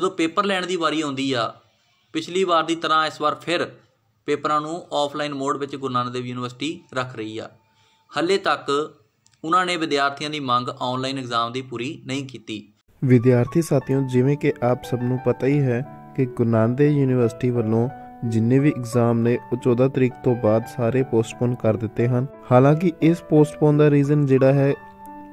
ਜਦੋਂ ਪੇਪਰ ਲੈਣ ਦੀ ਵਾਰੀ ਆਉਂਦੀ ਆ ਪਿਛਲੀ ਵਾਰ ਦੀ ਤਰ੍ਹਾਂ ਇਸ ਵਾਰ ਫਿਰ ਪੇਪਰਾਂ ਨੂੰ ਆਫਲਾਈਨ ਮੋਡ ਵਿੱਚ ਗੁਰੂ ਨਾਨਕ ਦੇਵ ਯੂਨੀਵਰਸਿਟੀ ਰੱਖ ਰਹੀ ਆ ਹੱਲੇ ਤੱਕ ਉਹਨਾਂ ਨੇ ਵਿਦਿਆਰਥੀਆਂ ਦੀ ਮੰਗ ਆਨਲਾਈਨ ਐਗਜ਼ਾਮ ਦੀ ਪੂਰੀ ਨਹੀਂ ਕੀਤੀ ਵਿਦਿਆਰਥੀ ਸਾਥੀਓ ਜਿਵੇਂ ਕਿ ਆਪ ਸਭ ਨੂੰ ਪਤਾ ਹੀ ਹੈ ਕਿ ਗੁਰੂ ਨਾਨਕ ਦੇਵ ਯੂਨੀਵਰਸਿਟੀ ਵੱਲੋਂ ਜਿੰਨੇ ਵੀ ਐਗਜ਼ਾਮ ਨੇ ਉਹ 14 ਤਰੀਕ ਤੋਂ ਬਾਅਦ ਸਾਰੇ ਪੋਸਟਪੋਨ ਕਰ ਦਿੱਤੇ ਹਨ ਹਾਲਾਂਕਿ ਇਸ ਪੋਸਟਪੋਨ ਦਾ ਰੀਜ਼ਨ ਜਿਹੜਾ ਹੈ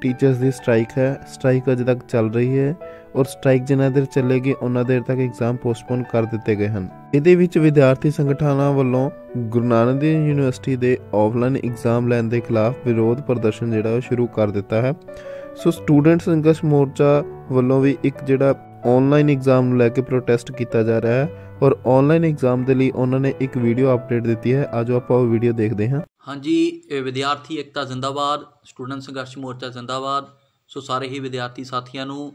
ਟੀਚਰਸ ਦੀ ਸਟ੍ਰਾਈਕ ਹੈ ਸਟ੍ਰਾਈਕ ਅਜੇ ਤੱਕ ਚੱਲ ਰਹੀ ਹੈ ਔਰ ਸਟ੍ਰਾਈਕ ਜਿਨ੍ਹਾਂ ਦੇ ਚੱਲੇ ਗਏ ਉਹਨਾਂ ਦੇਰ ਤੱਕ ਐਗਜ਼ਾਮ ਪੋਸਟਪੋਨ ਕਰ ਦਿੱਤੇ ਗਏ ਹਨ ਇਹਦੇ ਵਿੱਚ ਵਿਦਿਆਰਥੀ ਸੰਗਠਨਾਂ ਵੱਲੋਂ ਗੁਰੂ ਨਾਨਕ ਦੇਵ ਯੂਨੀਵਰਸਿਟੀ ਦੇ ਆਫਲਾਈਨ ਐਗਜ਼ਾਮ ਲੈਣ ਦੇ ਖਿਲਾਫ ਵਿਰੋਧ ਪ੍ਰਦਰਸ਼ਨ ਜਿਹੜਾ ਉਹ ਸ਼ੁਰੂ ਕਰ ਦਿੱਤਾ ਹੈ ਸੋ ਸਟੂਡੈਂਟ ਸੰਘਰਸ਼ ਮੋਰਚਾ ਵੱਲੋਂ ਵੀ ਇੱਕ ਜਿਹੜਾ ਆਨਲਾਈਨ ਐਗਜ਼ਾਮ ਨੂੰ ਲੈ ਕੇ ਪ੍ਰੋਟੈਸਟ ਕੀਤਾ ਜਾ ਰਿਹਾ ਹੈ ਔਰ ਆਨਲਾਈਨ ਐਗਜ਼ਾਮ ਦੇ ਲਈ ਉਹਨਾਂ ਨੇ ਇੱਕ ਵੀਡੀਓ ਅਪਡੇਟ ਦਿੱਤੀ ਹੈ ਅੱਜ ਆਪਾਂ ਉਹ ਵੀਡੀਓ ਦੇਖਦੇ ਹਾਂ ਹਾਂਜੀ ਵਿਦਿਆਰਥੀ ਇਕਤਾ ਜ਼ਿੰਦਾਬਾਦ ਸਟੂਡੈਂਟ ਸੰਘਰਸ਼ ਮੋਰਚਾ ਜ਼ਿੰਦਾਬਾਦ ਸੋ ਸਾਰੇ ਹੀ ਵਿਦਿਆਰਥੀ ਸਾਥੀਆਂ ਨੂੰ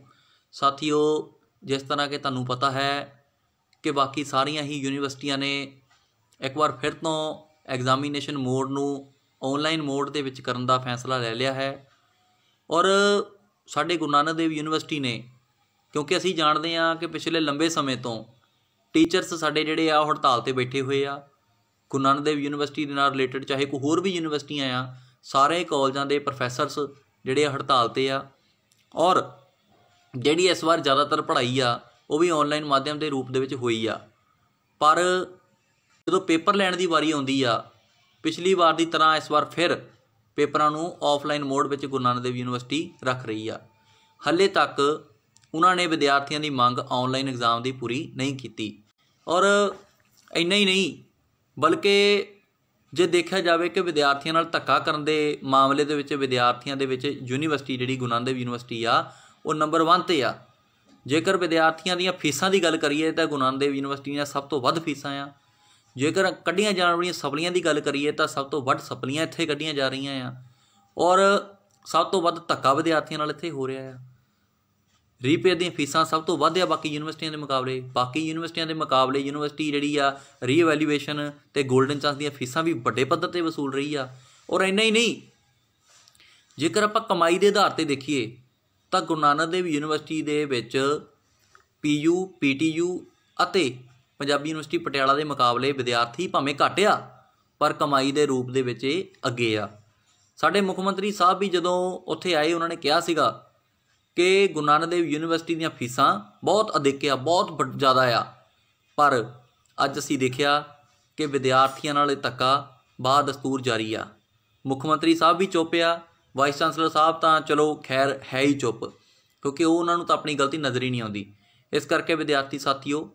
ਸਾਥੀਓ ਜਿਸ ਤਰ੍ਹਾਂ ਕਿ ਤੁਹਾਨੂੰ ਪਤਾ ਹੈ ਕਿ ਬਾਕੀ ਸਾਰੀਆਂ ਹੀ ਯੂਨੀਵਰਸਿਟੀਆਂ ਨੇ ਇੱਕ ਵਾਰ ਫਿਰ ਤੋਂ ਐਗਜ਼ਾਮੀਨੇਸ਼ਨ ਮੋਡ ਨੂੰ ਆਨਲਾਈਨ ਮੋਡ ਦੇ ਵਿੱਚ ਕਰਨ ਦਾ ਫੈਸਲਾ ਲੈ ਲਿਆ ਹੈ ਔਰ ਸਾਡੇ ਗੁਰੂ ਨਾਨਕ ਦੇਵ ਯੂਨੀਵਰਸਿਟੀ ਨੇ ਕਿਉਂਕਿ ਅਸੀਂ ਜਾਣਦੇ ਹਾਂ ਕਿ ਪਿਛਲੇ ਲੰਬੇ ਸਮੇਂ ਤੋਂ ਟੀਚਰਸ ਸਾਡੇ ਜਿਹੜੇ ਆ ਹੜਤਾਲ ਤੇ ਬੈਠੇ ਹੋਏ ਆ ਗੁਰੂ ਨਾਨਕ ਦੇਵ ਯੂਨੀਵਰਸਿਟੀ ਦੇ ਨਾਲ ਰਿਲੇਟਡ ਚਾਹੇ ਕੋਈ ਹੋਰ ਵੀ ਯੂਨੀਵਰਸਿਟੀਆਂ ਆ ਸਾਰੇ ਕਾਲਜਾਂ ਦੇ ਪ੍ਰੋਫੈਸਰਸ ਜਿਹੜੇ ਹੜਤਾਲ ਤੇ ਆ ਔਰ ਜਿਹੜੀ ਇਸ ਵਾਰ ਜ਼ਿਆਦਾਤਰ ਪੜ੍ਹਾਈ ਆ ਉਹ ਵੀ ਆਨਲਾਈਨ ਮਾਧਿਅਮ ਦੇ ਰੂਪ ਦੇ ਵਿੱਚ ਹੋਈ ਆ ਪਰ ਜਦੋਂ ਪੇਪਰ ਲੈਣ ਦੀ ਵਾਰੀ ਆਉਂਦੀ ਆ ਪਿਛਲੀ ਵਾਰ ਦੀ ਤਰ੍ਹਾਂ ਇਸ ਵਾਰ ਫਿਰ ਪੇਪਰਾਂ ਨੂੰ ਆਫਲਾਈਨ ਮੋਡ ਵਿੱਚ ਗੁਰੂ ਨਾਨਕ ਦੇਵ ਯੂਨੀਵਰਸਿਟੀ ਰੱਖ ਰਹੀ ਆ ਹੱਲੇ ਤੱਕ ਉਹਨਾਂ ਨੇ ਵਿਦਿਆਰਥੀਆਂ ਦੀ ਮੰਗ ਆਨਲਾਈਨ ਐਗਜ਼ਾਮ ਦੀ ਪੂਰੀ ਨਹੀਂ ਕੀਤੀ ਔਰ ਇੰਨਾ ਹੀ ਨਹੀਂ ਬਲਕਿ ਜੇ ਦੇਖਿਆ ਜਾਵੇ ਕਿ ਵਿਦਿਆਰਥੀਆਂ ਨਾਲ ਧੱਕਾ ਕਰਨ ਦੇ ਮਾਮਲੇ ਦੇ ਵਿੱਚ ਵਿਦਿਆਰਥੀਆਂ ਦੇ ਵਿੱਚ ਯੂਨੀਵਰਸਿਟੀ ਜਿਹੜੀ ਗੁਰੂ ਨਾਨਕ ਦੇਵ ਯੂਨੀਵਰਸਿਟੀ ਆ ਉਹ ਨੰਬਰ 1 ਤੇ ਆ ਜੇਕਰ ਵਿਦਿਆਰਥੀਆਂ ਦੀਆਂ ਫੀਸਾਂ ਦੀ ਗੱਲ ਕਰੀਏ ਤਾਂ ਗੁਰੂ ਨਾਨਕ ਦੇਵ ਯੂਨੀਵਰਸਿਟੀ ਦੀਆਂ ਸਭ ਤੋਂ ਵੱਧ ਫੀਸਾਂ ਆ ਜੇਕਰ ਕੱਢੀਆਂ ਜਾਣ ਵਾਲੀਆਂ ਸਪਲੀਆਂ ਦੀ ਗੱਲ ਕਰੀਏ ਤਾਂ ਸਭ ਤੋਂ ਵੱਧ ਸਪਲੀਆਂ ਇੱਥੇ ਕੱਢੀਆਂ ਜਾ ਰਹੀਆਂ ਆ ਔਰ ਸਭ ਤੋਂ ਵੱਧ ਧੱਕਾ ਵਿਦਿਆਰਥੀਆਂ ਨਾਲ ਇੱਥੇ ਹੋ ਰਿਹਾ ਆ ਰੀਪੇ ਦੀਆਂ ਫੀਸਾਂ ਸਭ ਤੋਂ ਵੱਧ ਆ ਬਾਕੀ ਯੂਨੀਵਰਸਿਟੀਆਂ ਦੇ ਮੁਕਾਬਲੇ ਬਾਕੀ ਯੂਨੀਵਰਸਿਟੀਆਂ ਦੇ ਮੁਕਾਬਲੇ ਯੂਨੀਵਰਸਿਟੀ ਜਿਹੜੀ ਆ ਰੀਵੈਲੂਏਸ਼ਨ ਤੇ 골ਡਨ ਚਾਂਸ ਦੀਆਂ ਫੀਸਾਂ ਵੀ ਵੱਡੇ ਪੱਧਰ ਤੇ ਵਸੂਲ ਰਹੀ ਆ ਔਰ ਇੰਨਾ ਹੀ ਨਹੀਂ ਜੇਕਰ ਆਪਾਂ ਕਮਾਈ ਦੇ ਆਧਾਰ ਤੇ ਦੇਖੀਏ ਤਾਂ ਗੁਰੂ ਨਾਨਕ ਦੇਵ ਯੂਨੀਵਰਸਿਟੀ ਦੇ ਵਿੱਚ ਪੀਯੂ ਪੀਟੀਯੂ ਅਤੇ ਪੰਜਾਬੀ ਯੂਨੀਵਰਸਿਟੀ ਪਟਿਆਲਾ ਦੇ ਮੁਕਾਬਲੇ ਵਿਦਿਆਰਥੀ ਭਾਵੇਂ ਘਟਿਆ ਪਰ ਕਮਾਈ ਦੇ ਰੂਪ ਦੇ ਵਿੱਚ ਇਹ ਅੱਗੇ ਆ ਸਾਡੇ ਮੁੱਖ ਮੰਤਰੀ ਸਾਹਿਬ ਵੀ ਜਦੋਂ ਉੱਥੇ ਆਏ ਉਹਨਾਂ ਨੇ ਕਿਹਾ ਸੀਗਾ ਕਿ ਗੁਰੂ ਨਾਨਕ ਦੇਵ ਯੂਨੀਵਰਸਿਟੀ ਦੀਆਂ ਫੀਸਾਂ ਬਹੁਤ ਅਧਿਕ ਆ ਬਹੁਤ ਜ਼ਿਆਦਾ ਆ ਪਰ ਅੱਜ ਅਸੀਂ ਦੇਖਿਆ ਕਿ ਵਿਦਿਆਰਥੀਆਂ ਨਾਲ ਇਹ ਤੱਕਾ ਬਾਦਸਤੂਰ ਜਾਰੀ ਆ ਮੁੱਖ ਮੰਤਰੀ ਸਾਹਿਬ ਵੀ ਚੁੱਪ ਆ ਵਾਈਸ ਚਾਂਸਲਰ ਸਾਹਿਬ ਤਾਂ ਚਲੋ ਖੈਰ ਹੈ ਹੀ ਚੁੱਪ ਕਿਉਂਕਿ ਉਹ ਉਹਨਾਂ ਨੂੰ ਤਾਂ ਆਪਣੀ ਗਲਤੀ ਨਜ਼ਰ ਹੀ ਨਹੀਂ ਆਉਂਦੀ ਇਸ ਕਰਕੇ ਵਿਦਿਆਰਥੀ ਸਾਥੀਓ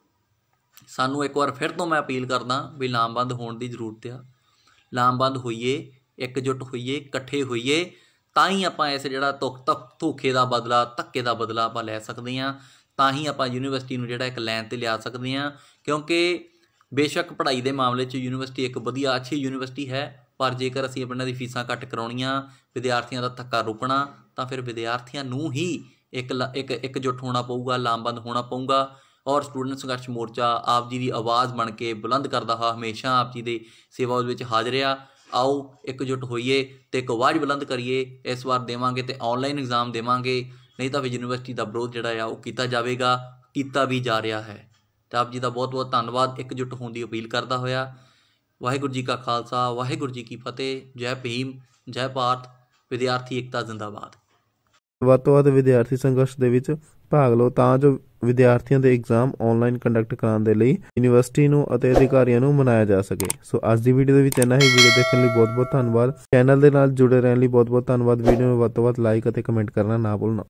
ਸਾਨੂੰ ਇੱਕ ਵਾਰ ਫਿਰ ਤੋਂ ਮੈਂ ਅਪੀਲ ਕਰਦਾ ਵੀ ਲਾਮਬੰਦ ਹੋਣ ਦੀ ਜ਼ਰੂਰਤ ਆ ਲਾਮਬੰਦ ਹੋਈਏ ਇਕਜੁੱਟ ਹੋਈਏ ਇਕੱਠੇ ਹੋਈਏ ਤਾਂ ਹੀ ਆਪਾਂ ਇਸ ਜਿਹੜਾ ਤੁਕ ਧੋਖੇ ਦਾ ਬਦਲਾ ਧੱਕੇ ਦਾ ਬਦਲਾ ਆਪਾਂ ਲੈ ਸਕਦੇ ਆ ਤਾਂ ਹੀ ਆਪਾਂ ਯੂਨੀਵਰਸਿਟੀ ਨੂੰ ਜਿਹੜਾ ਇੱਕ ਲਾਈਨ ਤੇ ਲਿਆ ਸਕਦੇ ਆ ਕਿਉਂਕਿ ਬੇਸ਼ੱਕ ਪੜ੍ਹਾਈ ਦੇ ਮਾਮਲੇ 'ਚ ਯੂਨੀਵਰਸਿਟੀ ਇੱਕ ਵਧੀਆ ਅੱਛੀ ਯੂਨੀਵਰਸਿਟੀ ਹੈ ਪਰ ਜੇਕਰ ਅਸੀਂ ਆਪਣਾ ਦੀ ਫੀਸਾਂ ਘੱਟ ਕਰਾਉਣੀਆਂ ਵਿਦਿਆਰਥੀਆਂ ਦਾ ਧੱਕਾ ਰੁਕਣਾ ਤਾਂ ਫਿਰ ਵਿਦਿਆਰਥੀਆਂ ਨੂੰ ਹੀ ਇੱਕ ਇੱਕ ਇੱਕ ਜੁੱਟ ਹੋਣਾ ਪਊਗਾ ਲਾਮਬੰਦ ਹੋਣਾ ਪਊਗਾ ਔਰ ਸਟੂਡੈਂਟ ਸੰਘਰਸ਼ ਮੋਰਚਾ ਆਪ ਜੀ ਦੀ ਆਵਾਜ਼ ਬਣ ਕੇ ਬੁਲੰਦ ਕਰਦਾ ਹਾਂ ਹਮੇਸ਼ਾ ਆਪ ਜੀ ਦੇ ਸੇਵਾ ਵਿੱਚ ਹਾਜ਼ਰ ਆ ਆਓ ਜੁੱਟ ਹੋਈਏ ਤੇ ਇੱਕ ਆਵਾਜ਼ ਬੁਲੰਦ ਕਰੀਏ ਇਸ ਵਾਰ ਦੇਵਾਂਗੇ ਤੇ ਆਨਲਾਈਨ ਐਗਜ਼ਾਮ ਦੇਵਾਂਗੇ ਨਹੀਂ ਤਾਂ ਵੀ ਯੂਨੀਵਰਸਿਟੀ ਦਾ ਵਿਰੋਧ ਜਿਹੜਾ ਆ ਉਹ ਕੀਤਾ ਜਾਵੇਗਾ ਕੀਤਾ ਵੀ ਜਾ ਰਿਹਾ ਹੈ ਤਾਂ ਆਪ ਜੀ ਦਾ ਬਹੁਤ ਬਹੁਤ ਧੰਨਵਾਦ ਇੱਕ ਜੁੱਟ ਹੋਣ ਦੀ ਅਪੀਲ ਕਰਦਾ ਹੋਇਆ ਵਾਹਿਗੁਰੂ ਜੀ ਕਾ ਖਾਲਸਾ ਵਾਹਿਗੁਰੂ ਜੀ ਕੀ ਫਤਿਹ ਜੈ ਭੀਮ ਜੈ ਭਾਰਤ ਵਿਦਿਆਰਥੀ ਇਕਤਾ ਜ਼ਿੰਦਾਬਾਦ ਵੱਧ ਵੱਤ ਵਿਦਿਆਰਥੀ ਸੰਘਰਸ਼ ਦੇ ਵਿੱਚ ਭਾਗ ਲਓ ਤਾਂ ਜੋ ਵਿਦਿਆਰਥੀਆਂ ਦੇ ਐਗਜ਼ਾਮ ਆਨਲਾਈਨ ਕੰਡਕਟ ਕਰਾਉਣ ਦੇ ਲਈ ਯੂਨੀਵਰਸਿਟੀ ਨੂੰ ਅਤੇ ਅਧਿਕਾਰੀਆਂ ਨੂੰ ਮਨਾਇਆ ਜਾ ਸਕੇ ਸੋ ਅੱਜ ਦੀ ਵੀਡੀਓ ਦੇ ਵਿੱਚ ਇੰਨਾ ਹੀ ਵੀਡੀਓ ਦੇਖਣ ਲਈ ਬਹੁਤ-ਬਹੁਤ ਧੰਨਵਾਦ ਚੈਨਲ ਦੇ ਨਾਲ ਜੁੜੇ ਰਹਿਣ ਲਈ ਬਹੁਤ-ਬਹੁਤ ਧੰਨਵਾਦ ਵੀਡੀਓ ਨੂੰ ਵੱਧ ਤੋਂ ਵੱਧ ਲਾਈਕ ਅਤੇ ਕਮੈਂਟ ਕਰਨਾ ਨਾ ਭੁੱਲਣਾ